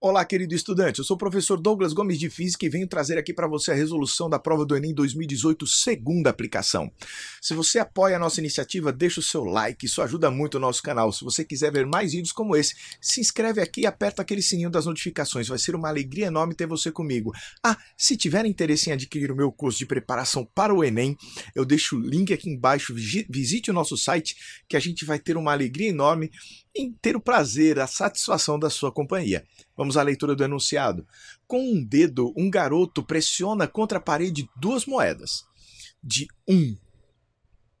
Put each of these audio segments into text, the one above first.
Olá, querido estudante. Eu sou o professor Douglas Gomes de Física e venho trazer aqui para você a resolução da prova do Enem 2018, segunda aplicação. Se você apoia a nossa iniciativa, deixa o seu like, isso ajuda muito o nosso canal. Se você quiser ver mais vídeos como esse, se inscreve aqui e aperta aquele sininho das notificações. Vai ser uma alegria enorme ter você comigo. Ah, se tiver interesse em adquirir o meu curso de preparação para o Enem, eu deixo o link aqui embaixo. Visite o nosso site que a gente vai ter uma alegria enorme em ter o prazer, a satisfação da sua companhia. Vamos à leitura do enunciado. Com um dedo, um garoto pressiona contra a parede duas moedas de um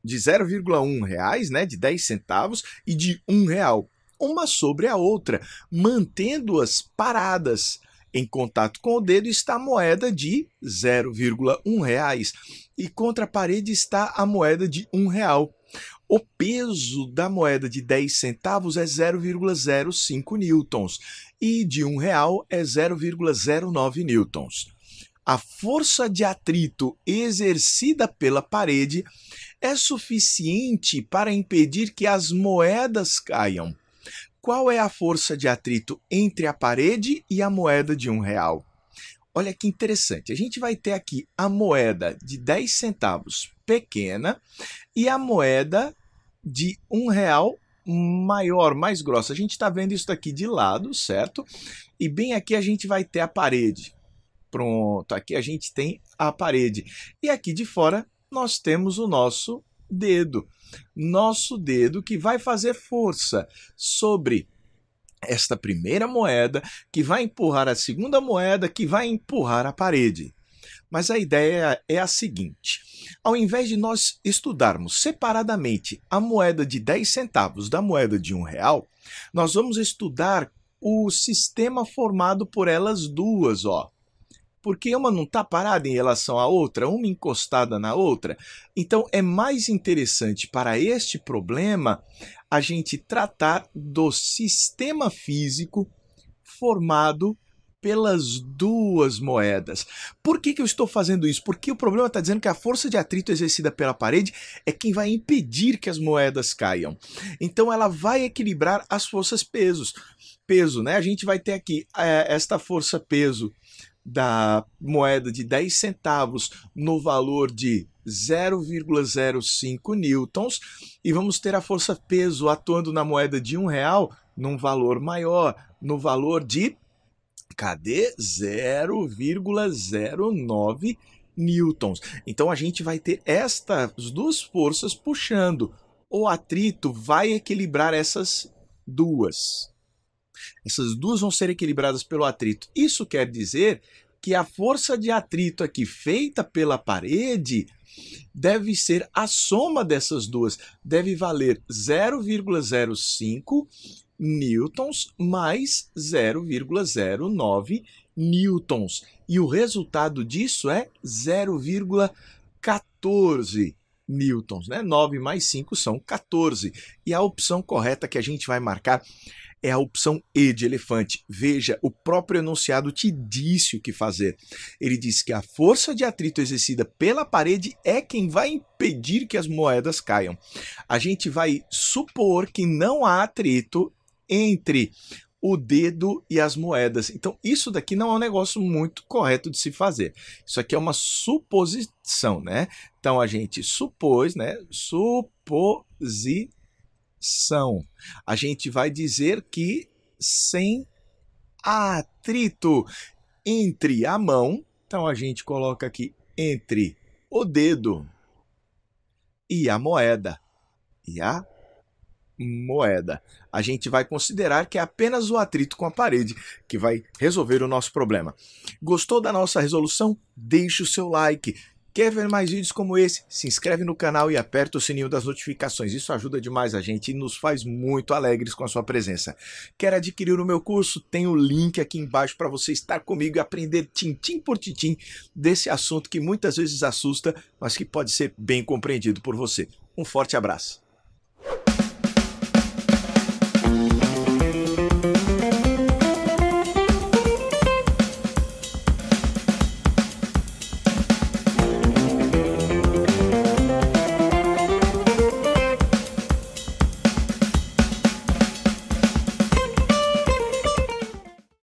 de 0,1 reais, né, de 10 centavos e de um real, uma sobre a outra, mantendo-as paradas. Em contato com o dedo está a moeda de 0,1 reais e contra a parede está a moeda de um real o peso da moeda de 10 centavos é 0,05 newtons e de um real é 0,09 newtons. A força de atrito exercida pela parede é suficiente para impedir que as moedas caiam. Qual é a força de atrito entre a parede e a moeda de um real? Olha que interessante. A gente vai ter aqui a moeda de 10 centavos pequena e a moeda de um real maior, mais grossa. A gente está vendo isso daqui de lado, certo? E bem aqui a gente vai ter a parede. Pronto, aqui a gente tem a parede. E aqui de fora nós temos o nosso dedo. Nosso dedo que vai fazer força sobre esta primeira moeda, que vai empurrar a segunda moeda, que vai empurrar a parede. Mas a ideia é a seguinte: ao invés de nós estudarmos separadamente a moeda de 10 centavos da moeda de um real, nós vamos estudar o sistema formado por elas duas, ó porque uma não está parada em relação à outra, uma encostada na outra. Então é mais interessante para este problema a gente tratar do sistema físico formado pelas duas moedas. Por que, que eu estou fazendo isso? Porque o problema está dizendo que a força de atrito exercida pela parede é quem vai impedir que as moedas caiam. Então ela vai equilibrar as forças pesos. Peso, né? A gente vai ter aqui é, esta força peso da moeda de 10 centavos no valor de 0,05 newtons e vamos ter a força peso atuando na moeda de um real num valor maior, no valor de cadê 0,09 newtons. Então a gente vai ter estas duas forças puxando. O atrito vai equilibrar essas duas. Essas duas vão ser equilibradas pelo atrito. Isso quer dizer que a força de atrito aqui feita pela parede deve ser a soma dessas duas, deve valer 0,05 newtons mais 0,09 newtons. E o resultado disso é 0,14 newtons, né? 9 mais 5 são 14. E a opção correta que a gente vai marcar é a opção E de elefante. Veja, o próprio enunciado te disse o que fazer. Ele diz que a força de atrito exercida pela parede é quem vai impedir que as moedas caiam. A gente vai supor que não há atrito entre o dedo e as moedas. Então, isso daqui não é um negócio muito correto de se fazer. Isso aqui é uma suposição, né? Então, a gente supôs, né? Suposição são. A gente vai dizer que sem atrito entre a mão, então a gente coloca aqui entre o dedo e a moeda. E a moeda. A gente vai considerar que é apenas o atrito com a parede que vai resolver o nosso problema. Gostou da nossa resolução? Deixe o seu like. Quer ver mais vídeos como esse? Se inscreve no canal e aperta o sininho das notificações. Isso ajuda demais a gente e nos faz muito alegres com a sua presença. Quer adquirir o meu curso? Tem o link aqui embaixo para você estar comigo e aprender tintim por tintim desse assunto que muitas vezes assusta, mas que pode ser bem compreendido por você. Um forte abraço.